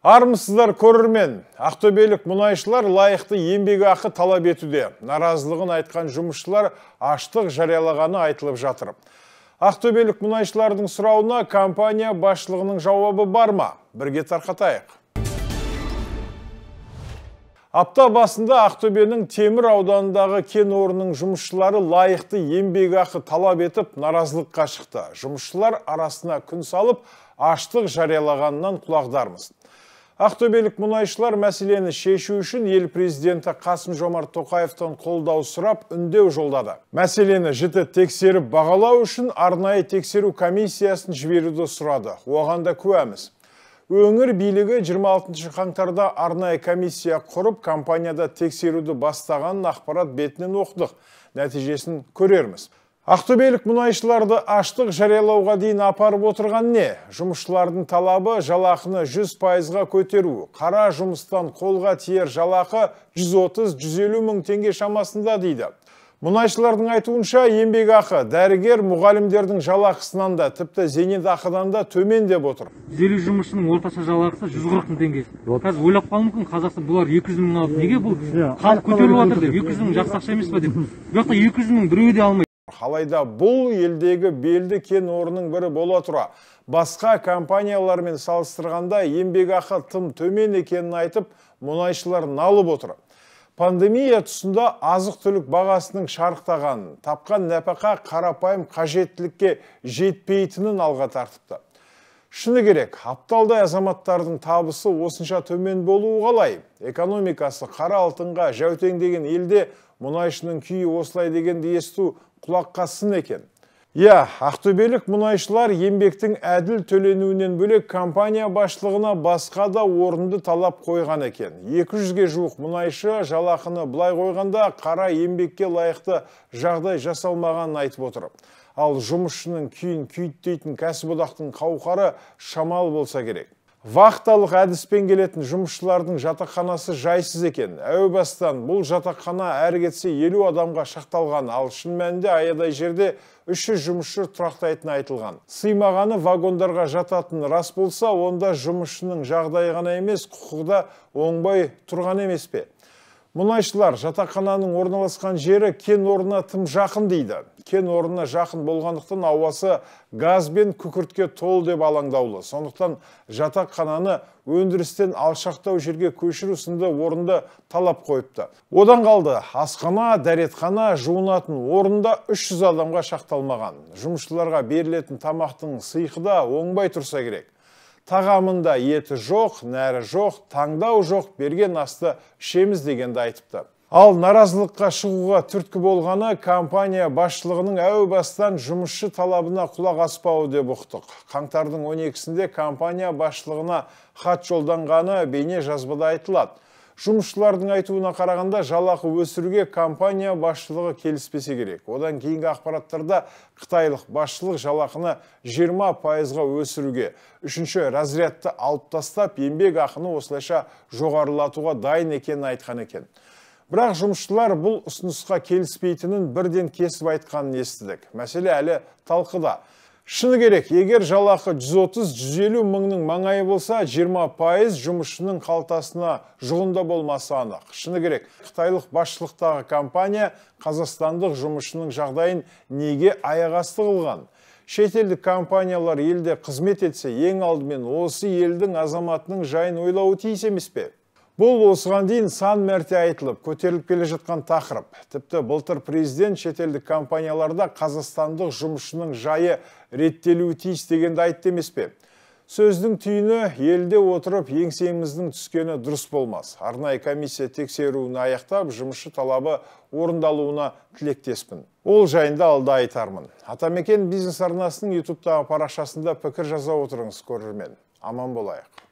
Армысыздар көрермен, ақтөбелік мұнайшылар лайықты ембегі ақы талап етуде. Наразылығын айтқан жұмысшылар аштық жариялағаны айтылып жатыр. Ақтөбелік мұнайшылардың сұрауына компания басшылығының жауабы бар ма? Бірге тарқатайық. Апта басында Ақтөбенің Темір ауданындағы кен орнының жұмысшылары лайықты ембегі ақы талап етіп наразылыққа шықты. Жұмысшылар арасына күн салып, аштық жариялағанынан құлағдармыз. Ақтөбелік мұнайшылар мәселені шешу үшін ел президенті Қасым Жомарт Тоқаевтан қолдау сұрап үндеу жолдады. Мәселені жіті тексеріп бағалау үшін арнайы тексеру комиссиясын жіберуді сұрады. Оғанда да Өңір билігі 26 қаңтарда арнайы комиссия құрып, компанияда тексеруді бастаған ақпарат бетінен оқыдық. Нәтижесін көрерміз. Ақтөбелік мұнайшыларды аштық жариялауға дейін апарып отырған не? Жұмысшылардың талабы жалақыны 100 пайызға көтеру. Қара жұмыстан қолға тиер жалақы 130-150 мың теңге шамасында дейді. Мұнайшылардың айтуынша ақы дәрігер мұғалімдердің жалақысынан да тіпті ақыдан да төмен деп отыр. 150 жұмысшының орташа жалақысы 140 мың теңге. Қазір ойлап қалуы мүмкін Қазақстан бұлар 200 мың алып неге бұл иә. халық көтеріліп жатыр деп 200 мың жақсы ақша емес пе деп. Бірақ та 200 мың біреуі де алмай алайда бұл елдегі белді кен орының бірі бола тұра басқа компаниялармен салыстырғанда еңбекақы тым төмен екенін айтып мұнайшылар налып отыр пандемия тұсында азық түлік бағасының шарықтағанын тапқан нәпақа қарапайым қажеттілікке жетпейтінін алға тартыпты шыны керек апталдай азаматтардың табысы осынша төмен болуы қалай экономикасы қара алтынға жәутеңдеген елде мұнайшының күйі осылай дегенді есту құлаққа сын екен Иә, ақтөбелік мұнайшылар еңбектің әділ төленуінен бөлек компания басшылығына басқа да орынды талап қойған екен. 200-ге жуық мұнайшы жалақыны былай қойғанда қара еңбекке лайықты жағдай жасалмағанын айтып отыр. Ал жұмысшының күйін күйттейтін кәсіподақтың қауқары шамал болса керек вахталық әдіспен келетін жұмысшылардың жатақханасы жайсыз екен әу бастан бұл жатақхана әрі кетсе елу адамға шақталған ал шын мәнінде аядай жерде үш жүз жұмысшы тұрақтайтыны айтылған сыймағаны вагондарға жататын рас болса онда жұмысшының жағдайы ғана емес құқығы да оңбай тұрған емес пе мұнайшылар жатақхананың орналасқан жері кен орнына тым жақын дейді кен орнына жақын болғандықтан ауасы газ бен күкіртке тол деп алаңдаулы сондықтан жатақхананы өндірістен алшақтау жерге көшіру сынды орынды талап қойыпты одан қалды асхана дәретхана жуынатын орында 300 адамға шақталмаған жұмысшыларға берілетін тамақтың сыйқы оңбай тұрса керек тағамында еті жоқ нәрі жоқ таңдау жоқ берген асты ішеміз дегенді айтыпты ал наразылыққа шығуға түрткі болғаны компания басшылығының әу бастан жұмысшы талабына құлақ аспауы деп ұқтық қаңтардың 12-сінде компания басшылығына хат жолданғаны бейне жазбыда айтылады жұмысшылардың айтуына қарағанда жалақы өсіруге компания басшылығы келіспесе керек одан кейінгі ақпараттарда қытайлық басшылық жалақыны 20 пайызға өсіруге үшінші разрядты алып тастап еңбек ақыны осылайша жоғарылатуға дайын екенін айтқан екен бірақ жұмысшылар бұл ұсынысқа келіспейтінін бірден кесіп айтқанын естідік мәселе әлі талқыда Шыны керек, егер жалақы 130-150 мыңның маңайы болса, 20 пайыз жұмысшының қалтасына жұғында болмасы анық. Шыны керек, қытайлық басшылықтағы компания қазақстандық жұмысшының жағдайын неге аяғасты қылған? Шетелдік компаниялар елде қызмет етсе, ең алдымен осы елдің азаматының жайын ойлауы тиіс емес пе? Бұл осыған дейін сан мәрте айтылып, көтеріліп келе жатқан тақырып. Тіпті бұлтыр президент шетелдік компанияларда қазақстандық жұмышының жайы реттелуі тиіс дегенді айтты емес пе? Сөздің түйіні елде отырып еңсеміздің түскені дұрыс болмас. Арнайы комиссия тексеруін аяқтап, жұмысшы талабы орындалуына тілектеспін. Ол жайында алда айтармын. Атамекен бизнес арнасының ютубтағы парақшасында пікір жаза отырыңыз көрермен. Аман болайық.